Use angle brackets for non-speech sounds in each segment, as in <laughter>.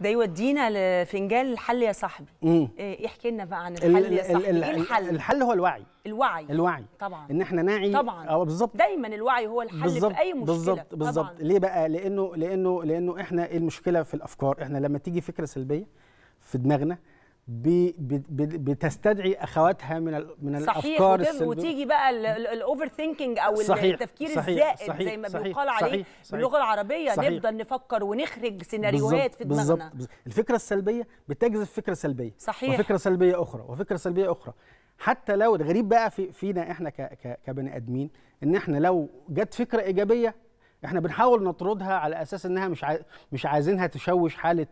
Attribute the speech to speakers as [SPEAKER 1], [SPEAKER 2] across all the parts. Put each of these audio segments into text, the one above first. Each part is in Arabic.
[SPEAKER 1] ده يودينا لفنجان الحل يا صاحبي مم. إيه احكي إيه لنا بقى عن الحل يا صاحبي الـ الـ ايه الحل الحل هو الوعي الوعي الوعي طبعا ان
[SPEAKER 2] احنا نعي طبعا اه بالظبط
[SPEAKER 1] دايما الوعي هو الحل بالزبط. في اي مشكله بالظبط بالظبط
[SPEAKER 2] ليه بقى لانه لانه لانه احنا إيه المشكله في الافكار احنا لما تيجي فكره سلبيه في دماغنا بتستدعي اخواتها من من الافكار صحيح وتيجي
[SPEAKER 1] بقى الاوفر ثينكينج او صحيح التفكير صحيح الزائد صحيح زي ما بيقال عليه باللغه العربيه صحيح نفضل نفكر ونخرج سيناريوهات في دماغنا بالظبط
[SPEAKER 2] الفكره السلبيه بتجذب فكره سلبيه صحيح وفكره سلبيه اخرى وفكره سلبيه اخرى حتى لو الغريب بقى في فينا احنا كبني ادمين ان احنا لو جت فكره ايجابيه احنا بنحاول نطردها على اساس انها مش مش عايزينها تشوش حاله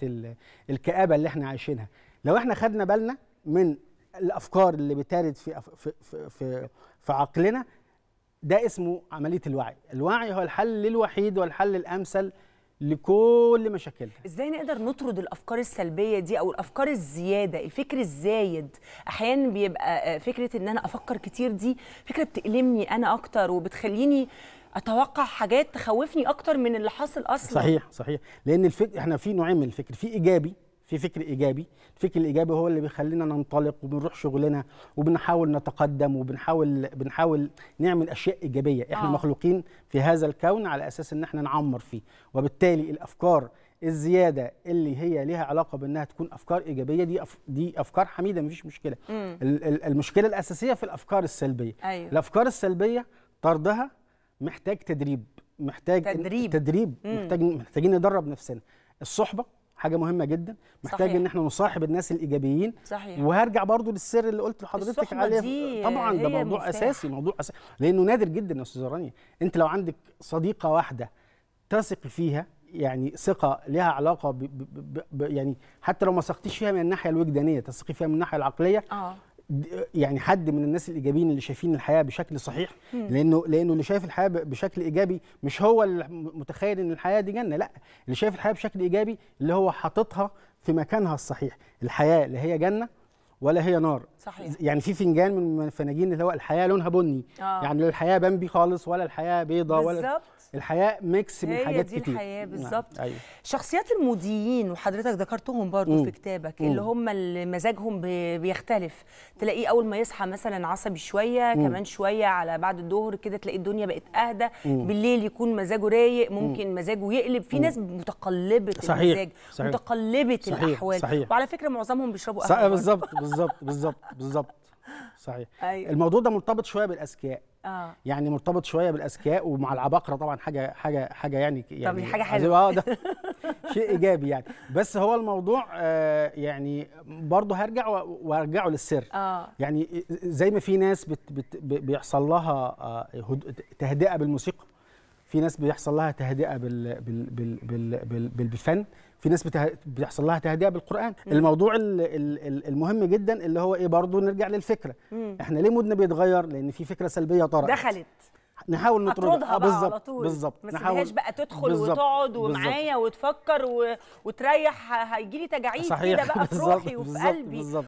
[SPEAKER 2] الكابه اللي احنا عايشينها لو احنا خدنا بالنا من الافكار اللي بتارد في في في, في عقلنا ده اسمه عمليه الوعي الوعي هو
[SPEAKER 1] الحل الوحيد والحل الامثل لكل مشاكلنا ازاي نقدر نطرد الافكار السلبيه دي او الافكار الزياده الفكر الزايد احيانا بيبقى آه، فكره ان انا افكر كتير دي فكره بتألمني انا اكتر وبتخليني اتوقع حاجات تخوفني اكتر من اللي حاصل اصلا صحيح
[SPEAKER 2] صحيح لان الفكر احنا في نوعين من الفكر في ايجابي في فكر ايجابي الفكر الايجابي هو اللي بيخلينا ننطلق وبنروح شغلنا وبنحاول نتقدم وبنحاول بنحاول نعمل اشياء ايجابيه احنا آه. مخلوقين في هذا الكون على اساس ان احنا نعمر فيه وبالتالي الافكار الزياده اللي هي ليها علاقه بانها تكون افكار ايجابيه دي أف... دي افكار حميده مفيش مشكله ال... المشكله الاساسيه في الافكار السلبيه أيوه. الافكار السلبيه طردها محتاج تدريب محتاج تدريب تدريب محتاج محتاجين ندرب نفسنا الصحبه حاجه مهمه جدا محتاج صحيح. ان احنا نصاحب الناس الايجابيين صحيح. وهرجع برضو للسر اللي قلت لحضرتك عليه طبعا ده موضوع مفتاح. اساسي موضوع اساسي لانه نادر جدا يا استاذه رانيا انت لو عندك صديقه واحده تثق فيها يعني ثقه لها علاقه ب ب ب ب يعني حتى لو ما ثقتيش فيها من الناحيه الوجدانيه تثقي فيها من الناحيه العقليه آه. يعني حد من الناس الايجابيين اللي شايفين الحياه بشكل صحيح لانه لانه اللي شايف الحياه بشكل ايجابي مش هو المتخيل ان الحياه دي جنه لا اللي شايف الحياه بشكل ايجابي اللي هو حاططها في مكانها الصحيح الحياه اللي هي جنه ولا هي نار صحيح. يعني في فنجان من الفناجين اللي هو الحياه لونها بني آه. يعني لا الحياه بامبي خالص ولا الحياه بيضه ولا بالظبط
[SPEAKER 1] الحياه ميكس من حاجات كتير دي الحياه نعم. بالظبط أيوه. شخصيات المودين وحضرتك ذكرتهم برضو مم. في كتابك اللي هم اللي مزاجهم بيختلف تلاقيه اول ما يصحى مثلا عصبي شويه مم. كمان شويه على بعد الظهر كده تلاقي الدنيا بقت اهدى مم. بالليل يكون مزاجه رايق ممكن مم. مزاجه يقلب في مم. ناس متقلبه صحيح. المزاج صحيح. متقلبه صحيح. الاحوال صحيح. وعلى فكره معظمهم بيشربوا قهوه بالظبط
[SPEAKER 2] بالظبط بالظبط بالظبط صحيح أيوة. الموضوع ده مرتبط شويه بالاذكياء آه. يعني مرتبط شويه بالاذكياء ومع العباقره طبعا حاجه حاجه حاجه يعني يعني طب حاجه حلوه اه ده <laughs> شيء ايجابي يعني بس هو الموضوع آه يعني برضه هرجع وارجعه للسر آه. يعني زي ما في ناس بت بت بيحصل لها آه تهدئه بالموسيقى في ناس بيحصل لها تهدئه بال بال بال بال بال بالفن في ناس بيحصل لها تهدئه بالقران مم. الموضوع الـ الـ المهم جدا اللي هو ايه برضه نرجع للفكره مم. احنا ليه مودنا بيتغير لان في فكره سلبيه طرأت دخلت نحاول نطردها آه، على بالظبط بالظبط ما نحاول بقى تدخل بالزبط. وتقعد ومعايا
[SPEAKER 1] وتفكر و... وتريح هيجي لي تجاعيد كده بقى في <laughs> روحي وفي قلبي
[SPEAKER 2] بالزبط.